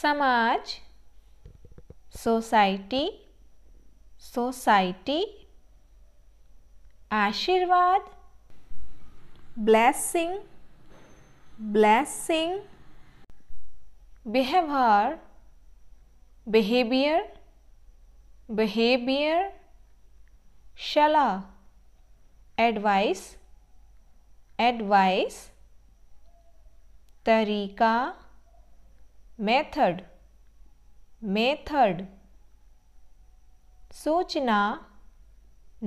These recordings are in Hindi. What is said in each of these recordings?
समाज सोसाइटी सोसाइटी आशीर्वाद ब्लैसिंग ब्लैसिंग व्यवहार बिहेवियर बिहेवियर शला एडवाइस एडवाइस तरीका मेथड मेथड सूचना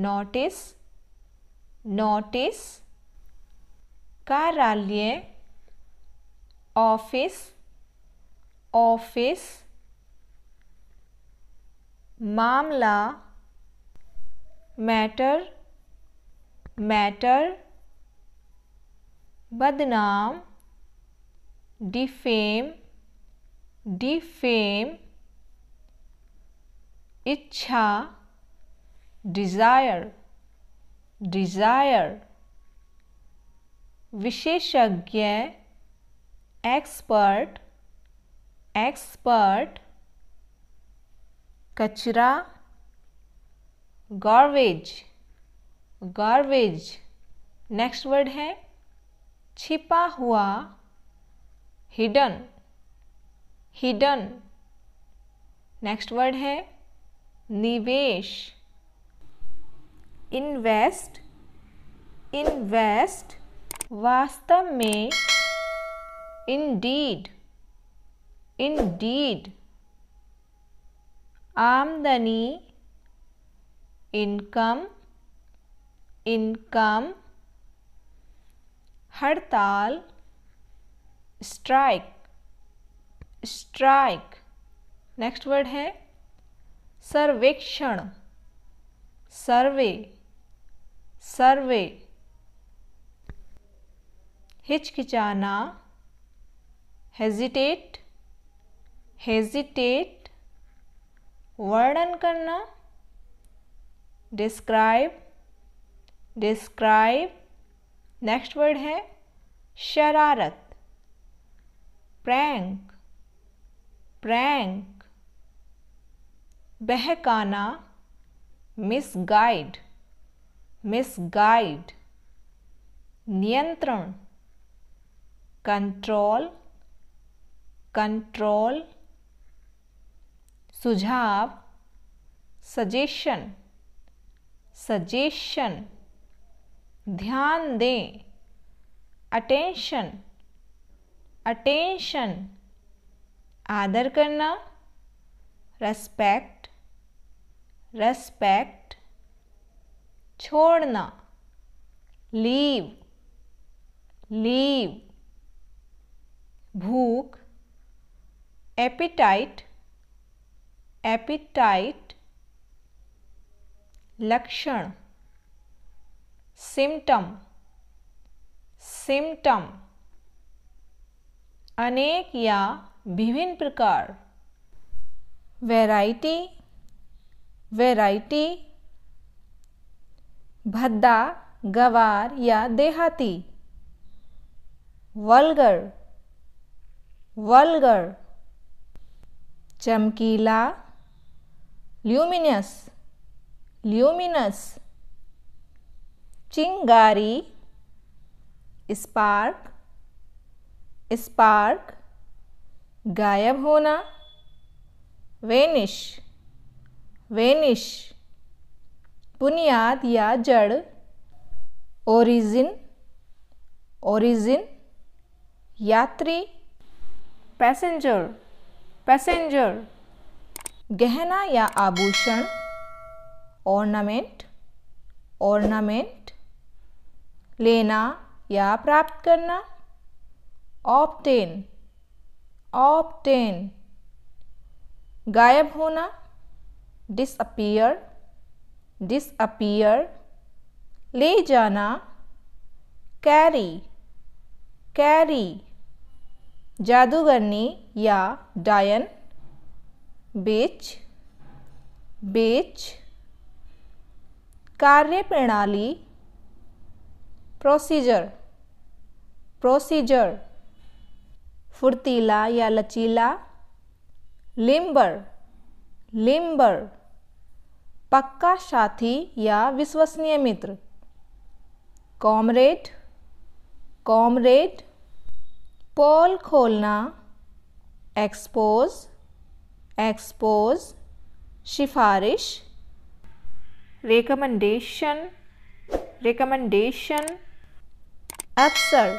नोटिस नोटिस कार्यालय ऑफिस ऑफिस मामला मैटर मैटर बदनाम डिफेम डिफेम इच्छा डिज़ायर डिज़ायर विशेषज्ञ एक्सपर्ट एक्सपर्ट कचरा गार्बेज गार्बेज नेक्स्ट वर्ड है छिपा हुआ हिडन हिडन नेक्स्ट वर्ड है निवेश इन्वेस्ट इन्वेस्ट वास्तव में इनडीड इनडीड आमदनी इनकम इनकम हड़ताल स्ट्राइक स्ट्राइक नेक्स्ट वर्ड है सर्वेक्षण सर्वे सर्वे हिचकिचाना हेजिटेट हेजिटेट वर्णन करना डिस्क्राइब डिस्क्राइब नेक्स्ट वर्ड है शरारत प्रैंक प्रैंक बहकाना मिसगाइड मिसगाइड नियंत्रण कंट्रोल कंट्रोल सुझाव सजेशन सजेशन ध्यान दें अटेंशन अटेंशन आदर करना रेस्पेक्ट रेस्पेक्ट छोड़ना लीव लीव भूख एपिटाइट एपिटाइट लक्षण सिम्टम सिम्टम अनेक या विभिन्न प्रकार वैरायटी वैरायटी भद्दा गवार या देहाती वल्गर वल्गर चमकीला ल्यूमिनस ल्यूमिनस चिंगारी स्पार्क स्पार्क गायब होना वेनिश वेनिश बुनियाद या जड़ ओरिजिन ओरिजिन यात्री पैसेंजर पैसेंजर गहना या आभूषण ऑर्नामेंट ऑर्नामेंट लेना या प्राप्त करना ऑप्टेन ऑप्टेन गायब होना डिसअपियर डिसअपियर ले जाना कैरी कैरी जादूगरनी या डायन बेच बेच कार्य प्रणाली प्रोसीजर प्रोसीजर फुर्तीला या लचीला लिम्बर लिम्बर पक्का साथी या विश्वसनीय मित्र कॉमरेड कॉमरेड पोल खोलना एक्सपोज एक्सपोज सिफारिश रिकमेंडेशन रिकमेंडेशन अफसर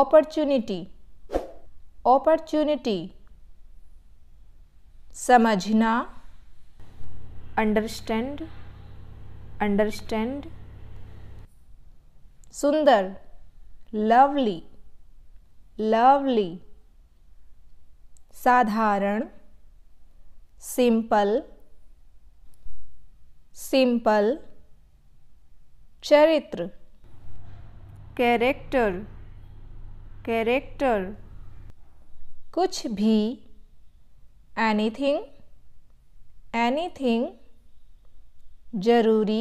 opportunity opportunity samajhna understand understand sundar lovely lovely sadharan simple simple charitra character character कुछ भी एनीथिंग एनीथिंग जरूरी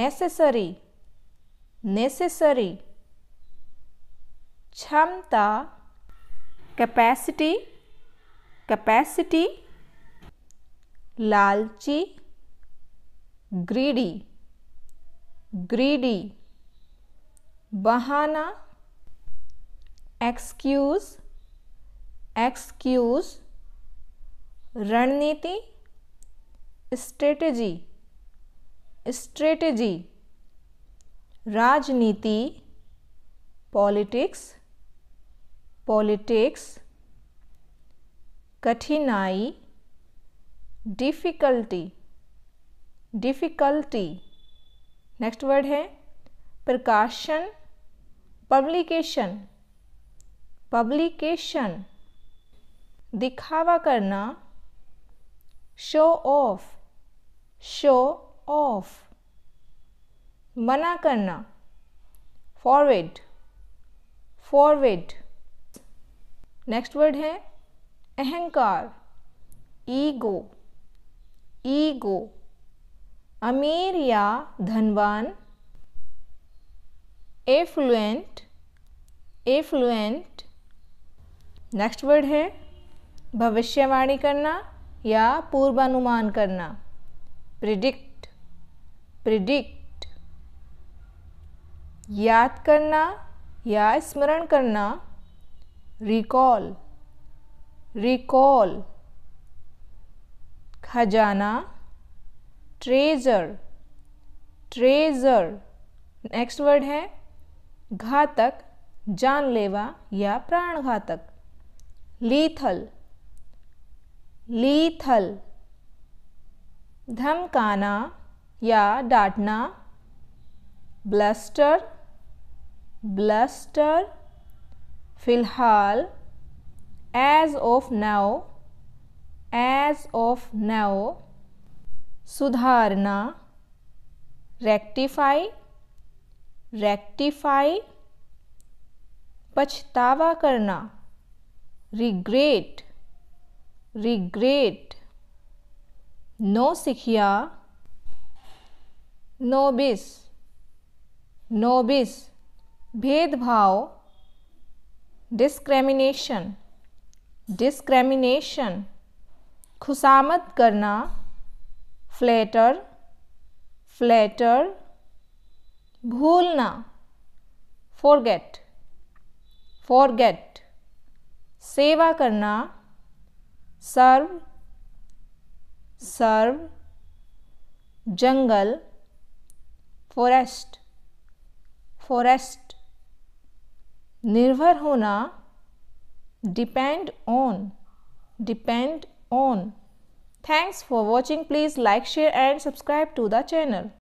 नेसेसरी नेसेसरी क्षमता कैपेसिटी कैपेसिटी लालची ग्रीडी ग्रीडी बहाना एक्सक्यूज एक्सक्यूज रणनीति स्ट्रेटजी स्ट्रेटजी राजनीति पॉलिटिक्स पॉलिटिक्स कठिनाई डिफ़िकल्टी डिफ़िकल्टी नेक्स्ट वर्ड है प्रकाशन पब्लिकेशन पब्लिकेशन दिखावा करना शो ऑफ शो ऑफ मना करना फॉरवर्ड फॉरवर्ड नेक्स्ट वर्ड है अहंकार ईगो ईगो अमीर या धनवान एफ्लुएंट एफ्लुएंट नेक्स्ट वर्ड है भविष्यवाणी करना या पूर्वानुमान करना प्रिडिक्ट प्रिडिक्ट याद करना या स्मरण करना रिकॉल रिकॉल खजाना ट्रेजर ट्रेजर नेक्स्ट वर्ड है घातक जानलेवा या प्राणघातक लीथल लीथल धमकाना या डांटना ब्लस्टर ब्लस्टर फिलहाल as of now as of now सुधारना रेक्टिफाई रेक्टिफाई पछतावा करना regret regret नौसिखिया नोबिस नोबिस भेदभाव डिस्क्रिमिनेशन डिस्क्रिमिनेशन खुशामद करना फ्लैटर फ्लैटर भूलना फॉरगेट फॉरगेट सेवा करना सर्व सर्व जंगल फॉरेस्ट फॉरेस्ट निर्भर होना depend on depend on thanks for watching please like share and subscribe to the channel